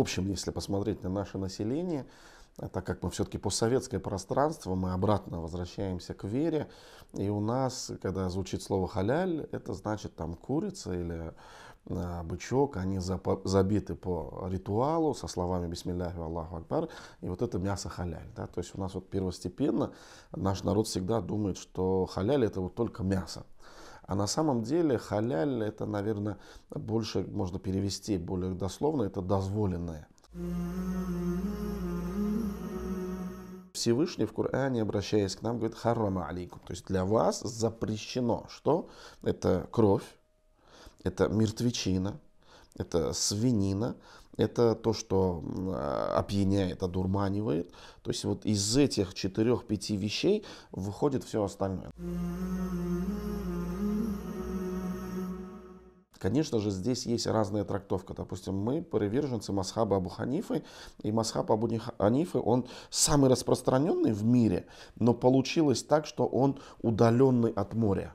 в общем, если посмотреть на наше население, а так как мы все-таки постсоветское пространство, мы обратно возвращаемся к вере, и у нас, когда звучит слово халяль, это значит там курица или а, бычок, они забиты по ритуалу со словами «Бисмилляхи Аллаху Акбар», и вот это мясо халяль. Да? То есть у нас вот первостепенно наш народ всегда думает, что халяль это вот только мясо. А на самом деле халяль это, наверное, больше можно перевести более дословно, это дозволенное. Всевышний в Коране, обращаясь к нам, говорит «Харрама алейкум». То есть для вас запрещено что? Это кровь, это мертвечина, это свинина, это то, что опьяняет, одурманивает. То есть вот из этих четырех-пяти вещей выходит все остальное. Конечно же, здесь есть разная трактовка. Допустим, мы приверженцы Масхаба Абу Ханифы, и Масхаб Абу Ханифы, он самый распространенный в мире, но получилось так, что он удаленный от моря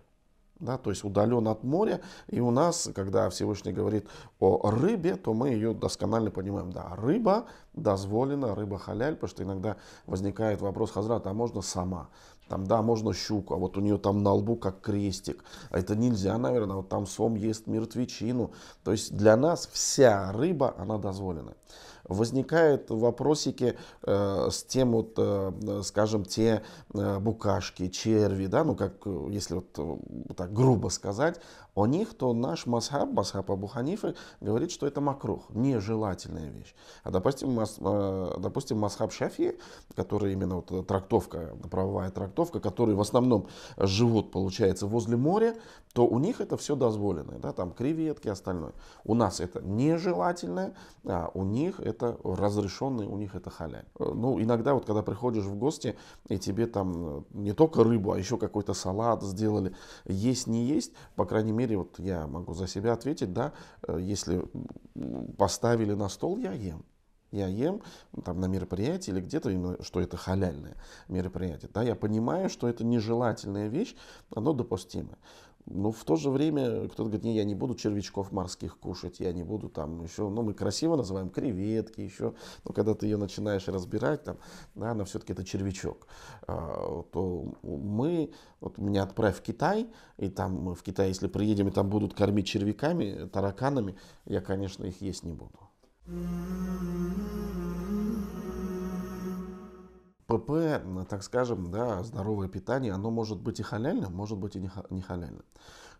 да, то есть удален от моря, и у нас, когда Всевышний говорит о рыбе, то мы ее досконально понимаем, да, рыба дозволена рыба халяль, потому что иногда возникает вопрос, Хазрат, а можно сама? Там, да, можно щуку, а вот у нее там на лбу как крестик. А это нельзя, наверное, а вот там сом ест мертвечину. То есть для нас вся рыба, она дозволена. Возникают вопросики э, с тем, вот, э, скажем, те э, букашки, черви, да, ну как, э, если вот э, так грубо сказать, у них, то наш масхаб, масхаб Абу Ханифы, говорит, что это макрух, нежелательная вещь. А допустим, мас, э, допустим масхаб Шафи, который именно вот трактовка, правовая трактовка, которые в основном живут, получается, возле моря, то у них это все дозволено, да, там креветки, остальное. У нас это нежелательное, а у них это разрешенное, у них это халяль. Э, ну, иногда вот когда приходишь в гости, и тебе там э, не только рыбу, а еще какой-то салат сделали, есть не есть, по крайней мере, мере, вот я могу за себя ответить, да, э, если поставили на стол, я ем я ем ну, там на мероприятии или где-то именно, что это халяльное мероприятие, да, я понимаю, что это нежелательная вещь, оно допустимо. Но ну, в то же время кто-то говорит, не, я не буду червячков морских кушать, я не буду там еще, ну мы красиво называем креветки еще, но когда ты ее начинаешь разбирать, там, да, она все-таки это червячок, а, то мы, вот меня отправь в Китай, и там мы в Китай, если приедем, и там будут кормить червяками, тараканами, я, конечно, их есть не буду. ПП, так скажем, да, здоровое питание, оно может быть и халяльным, может быть и не халяльным.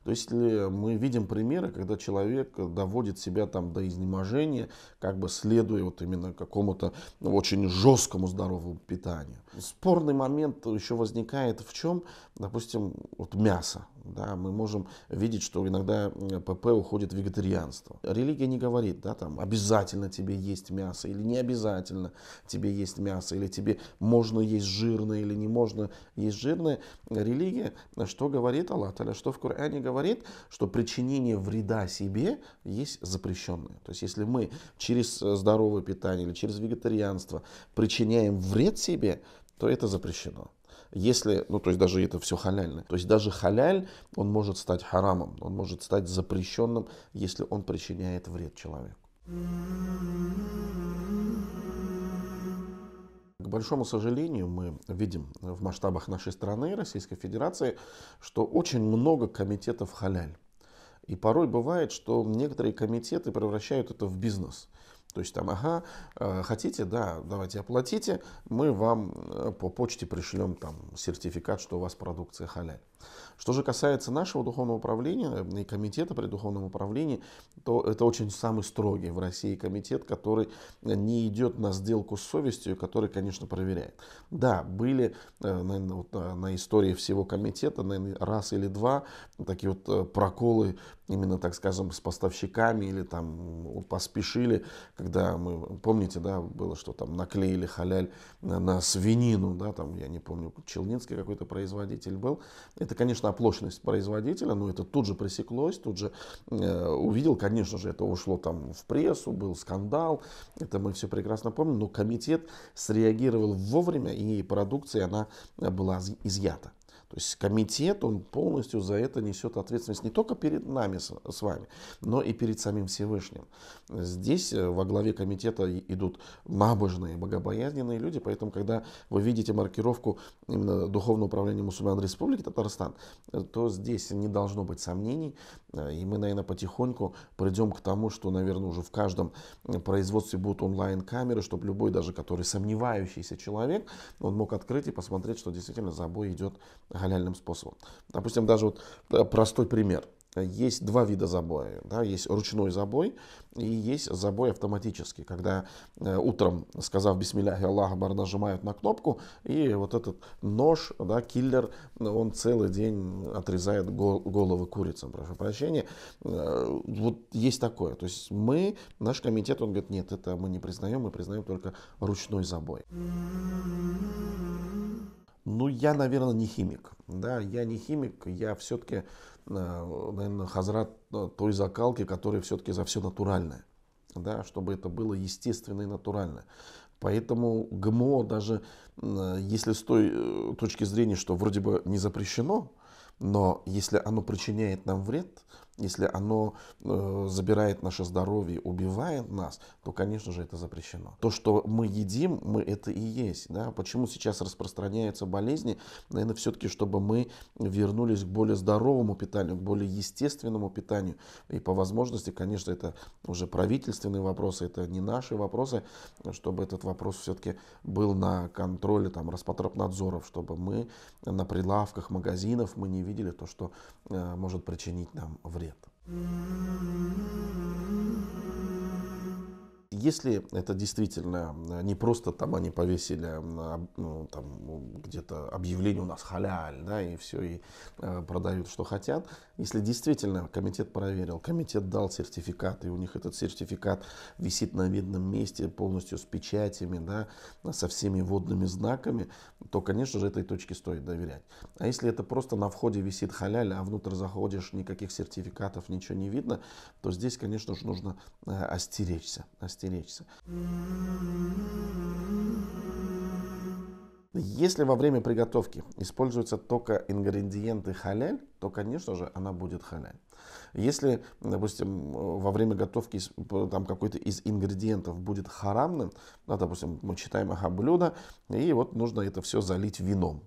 То есть если э, мы видим примеры, когда человек доводит себя там до изнеможения, как бы следуя вот именно какому-то ну, очень жесткому здоровому питанию. Спорный момент еще возникает в чем, допустим, вот мясо. Да, мы можем видеть, что иногда ПП уходит в вегетарианство. Религия не говорит, да, там, обязательно тебе есть мясо или не обязательно тебе есть мясо, или тебе можно есть жирное или не можно есть жирное. Религия, э, что говорит Аллах, что в Коране говорит, что причинение вреда себе есть запрещенное. То есть если мы через э, здоровое питание или через вегетарианство причиняем вред себе, то это запрещено. Если, ну то есть даже это все халяльно. То есть даже халяль, он может стать харамом, он может стать запрещенным, если он причиняет вред человеку. К большому сожалению, мы видим в масштабах нашей страны, Российской Федерации, что очень много комитетов халяль. И порой бывает, что некоторые комитеты превращают это в бизнес. То есть там, ага, э, хотите, да, давайте оплатите, мы вам э, по почте пришлем там сертификат, что у вас продукция халяль. Что же касается нашего духовного управления э, и комитета при духовном управлении, то это очень самый строгий в России комитет, который не идет на сделку с совестью, который, конечно, проверяет. Да, были э, наверное, вот э, на истории всего комитета, наверное, раз или два такие вот проколы именно, так скажем, с поставщиками или там поспешили, когда мы, помните, да, было, что там наклеили халяль на свинину, да, там, я не помню, челнинский какой-то производитель был. Это это, конечно, оплошность производителя, но это тут же пресеклось, тут же э, увидел, конечно же, это ушло там в прессу, был скандал, это мы все прекрасно помним, но комитет среагировал вовремя, и продукция, она э, была изъята. То есть комитет, он полностью за это несет ответственность не только перед нами с, вами, но и перед самим Всевышним. Здесь э, во главе комитета идут набожные, богобоязненные люди, поэтому, когда вы видите маркировку именно Духовного управления мусульман Республики Татарстан, э, то здесь не должно быть сомнений, э, и мы, наверное, потихоньку придем к тому, что, наверное, уже в каждом производстве будут онлайн-камеры, чтобы любой, даже который сомневающийся человек, он мог открыть и посмотреть, что действительно за бой идет халяльным способом. Допустим, даже вот э, простой пример. Есть два вида забоя. Да? Есть ручной забой и есть забой автоматический, когда э, утром, сказав «Бисмилляхи Аллах Акбар», нажимают на кнопку, и вот этот нож, да, киллер, он целый день отрезает гол- головы курицам, прошу прощения. Э, вот есть такое. То есть мы, наш комитет, он говорит, нет, это мы не признаем, мы признаем только ручной забой. Ну, я, наверное, не химик. Да, я не химик, я все-таки, э, наверное, хазрат э, той закалки, которая все-таки за все натуральное. Да, чтобы это было естественно и натурально. Поэтому ГМО даже, э, если с той точки зрения, что вроде бы не запрещено, но если оно причиняет нам вред, если оно э, забирает наше здоровье, убивает нас, то, конечно же, это запрещено. То, что мы едим, мы это и есть. Да? Почему сейчас распространяются болезни? Наверное, все-таки, чтобы мы вернулись к более здоровому питанию, к более естественному питанию. И по возможности, конечно, это уже правительственные вопросы, это не наши вопросы, чтобы этот вопрос все-таки был на контроле там, Роспотребнадзоров, чтобы мы на прилавках магазинов мы не видели то, что э, может причинить нам вред. Mm-hmm. Если это действительно э, не просто там они повесили ну, там, где-то объявление у нас халяль, да, и все, и э, продают, что хотят. Если действительно комитет проверил, комитет дал сертификат, и у них этот сертификат висит на видном месте полностью с печатями, да, со всеми водными знаками, то, конечно же, этой точке стоит доверять. А если это просто на входе висит халяль, а внутрь заходишь, никаких сертификатов, ничего не видно, то здесь, конечно же, нужно э, остеречься. остеречься остеречься. Ну, если во время приготовки используются только ингредиенты халяль, то, конечно же, она будет халяль. Если, допустим, во время готовки там какой-то из ингредиентов будет харамным, ну, допустим, мы читаем ага блюдо, и вот нужно это все залить вином.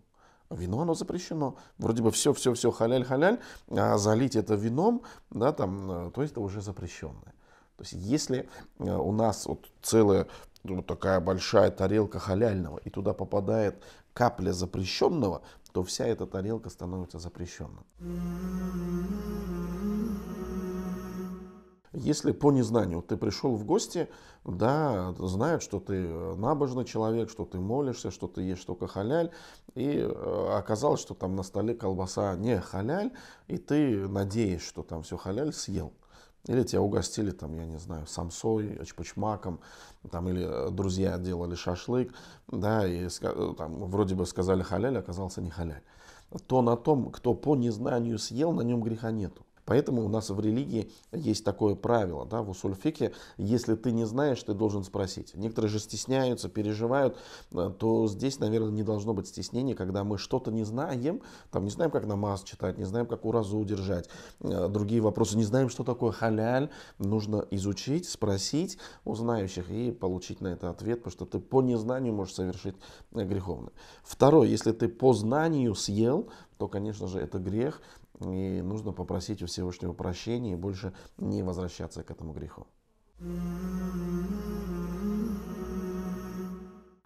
Вино, оно запрещено. Вроде бы все, все, все, халяль, халяль, а залить это вином, да, там, э, то есть это уже запрещенное. То есть если э, у нас вот целая вот такая большая тарелка халяльного, и туда попадает капля запрещенного, то вся эта тарелка становится запрещенной. Если по незнанию ты пришел в гости, да, знают, что ты набожный человек, что ты молишься, что ты ешь только халяль, и э, оказалось, что там на столе колбаса не халяль, и ты надеешься, что там все халяль съел. Или тебя угостили, там, я не знаю, самсой, чпачмаком, там, или э, друзья делали шашлык, да, и э, там, вроде бы сказали халяль, оказался не халяль. То на том, кто по незнанию съел, на нем греха нету. Поэтому у нас в религии есть такое правило, да, в усульфике, если ты не знаешь, ты должен спросить. Некоторые же стесняются, переживают, э, то здесь, наверное, не должно быть стеснения, когда мы что-то не знаем, там не знаем, как намаз читать, не знаем, как уразу удержать, э, другие вопросы, не знаем, что такое халяль, нужно изучить, спросить у знающих и получить на это ответ, потому что ты по незнанию можешь совершить э, греховное. Второе, если ты по знанию съел, то, конечно же, это грех, и нужно попросить у Всевышнего прощения и больше не возвращаться к этому греху.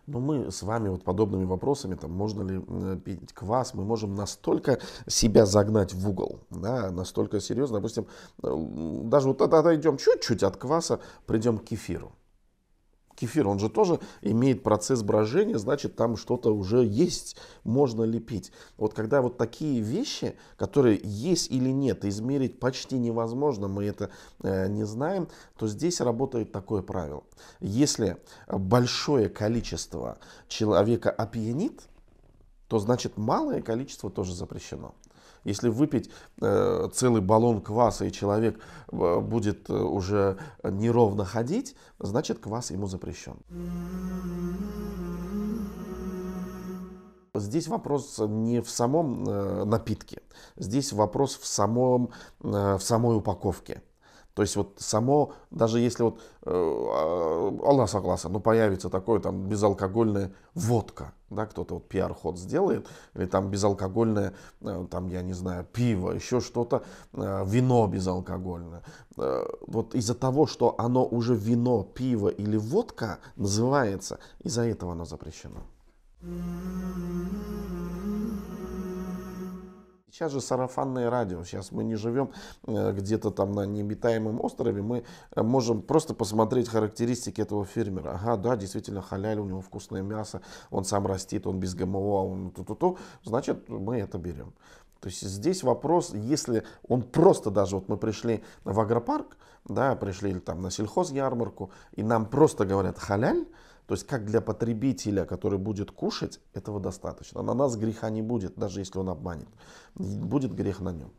Но мы с вами вот подобными вопросами, там, можно ли э, пить квас, мы можем настолько себя загнать в угол, да, настолько серьезно, допустим, э, даже вот отойдем чуть-чуть от кваса, придем к кефиру кефир, он же тоже имеет процесс брожения, значит, там что-то уже есть, можно лепить. Вот когда вот такие вещи, которые есть или нет, измерить почти невозможно, мы это э, не знаем, то здесь работает такое правило. Если большое количество человека опьянит, то значит малое количество тоже запрещено. Если выпить э, целый баллон кваса, и человек э, будет э, уже неровно ходить, значит квас ему запрещен. Здесь вопрос не в самом э, напитке, здесь вопрос в, самом, э, в самой упаковке. То есть вот само, даже если вот, э, а, Аллах согласен, ну появится такое там безалкогольная водка, да, кто-то вот пиар-ход сделает, или там безалкогольное, э, там, я не знаю, пиво, еще что-то, э, вино безалкогольное. Э, вот из-за того, что оно уже вино, пиво или водка называется, из-за этого оно запрещено. Mm-hmm. Сейчас же сарафанное радио. Сейчас мы не живем э, где-то там на необитаемом острове. Мы э, можем просто посмотреть характеристики этого фермера. Ага, да, действительно, халяль, у него вкусное мясо, он сам растит, он без ГМО, он ту-ту-ту. Значит, мы это берем. То есть здесь вопрос, если он просто даже, вот мы пришли в агропарк, да, пришли там на сельхоз ярмарку и нам просто говорят халяль, то есть как для потребителя, который будет кушать, этого достаточно. На нас греха не будет, даже если он обманет. Будет грех на нем.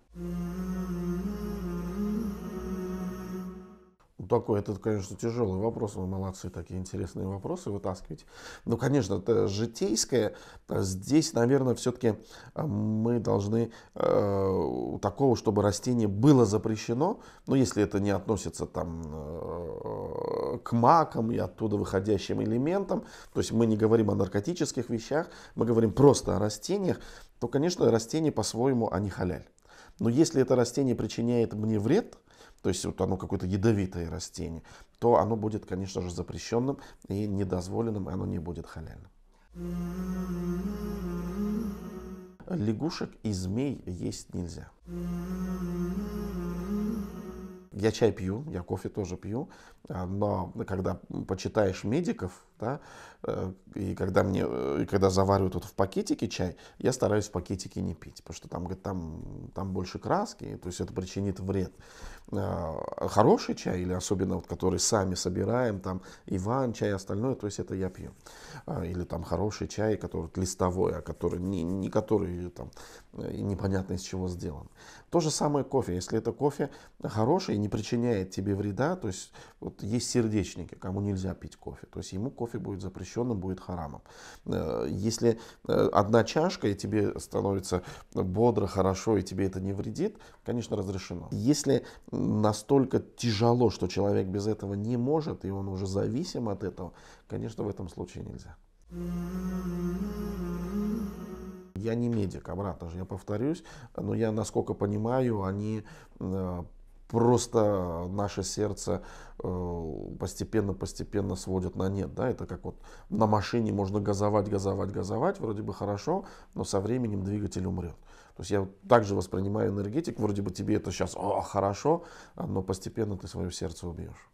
Ну, такой, это, конечно, тяжелый вопрос. Вы молодцы, такие интересные вопросы вытаскиваете. Ну, конечно, это житейское. Здесь, наверное, все-таки э, мы должны э, такого, чтобы растение было запрещено. Но ну, если это не относится там э, к макам и оттуда выходящим элементам, то есть мы не говорим о наркотических вещах, мы говорим просто о растениях, то, конечно, растения по-своему, они халяль. Но если это растение причиняет мне вред – то есть вот оно какое-то ядовитое растение, то оно будет, конечно же, запрещенным и недозволенным, и оно не будет халяльным. Лягушек и змей есть нельзя. Я чай пью, я кофе тоже пью, а, но когда почитаешь медиков, да, э, и когда мне, э, и когда заваривают вот в пакетике чай, я стараюсь в пакетике не пить, потому что там, там, там больше краски, то есть это причинит вред. А, хороший чай, или особенно вот, который сами собираем, там Иван, чай, остальное, то есть это я пью. А, или там хороший чай, который листовой, а который не, не который там э, непонятно из чего сделан. То же самое кофе. Если это кофе хороший и не причиняет тебе вреда, то есть вот есть сердечники, кому нельзя пить кофе, то есть ему кофе кофе будет запрещенным, будет харамом. Э, если э, одна чашка, и тебе становится бодро, хорошо, и тебе это не вредит, конечно, разрешено. Если настолько тяжело, что человек без этого не может, и он уже зависим от этого, конечно, в этом случае нельзя. Я не медик, обратно же, я повторюсь, но я, насколько понимаю, они э, просто наше сердце э, постепенно-постепенно сводит на нет. Да? Это как вот на машине можно газовать, газовать, газовать, вроде бы хорошо, но со временем двигатель умрет. То есть я также воспринимаю энергетик, вроде бы тебе это сейчас о, хорошо, а, но постепенно ты свое сердце убьешь.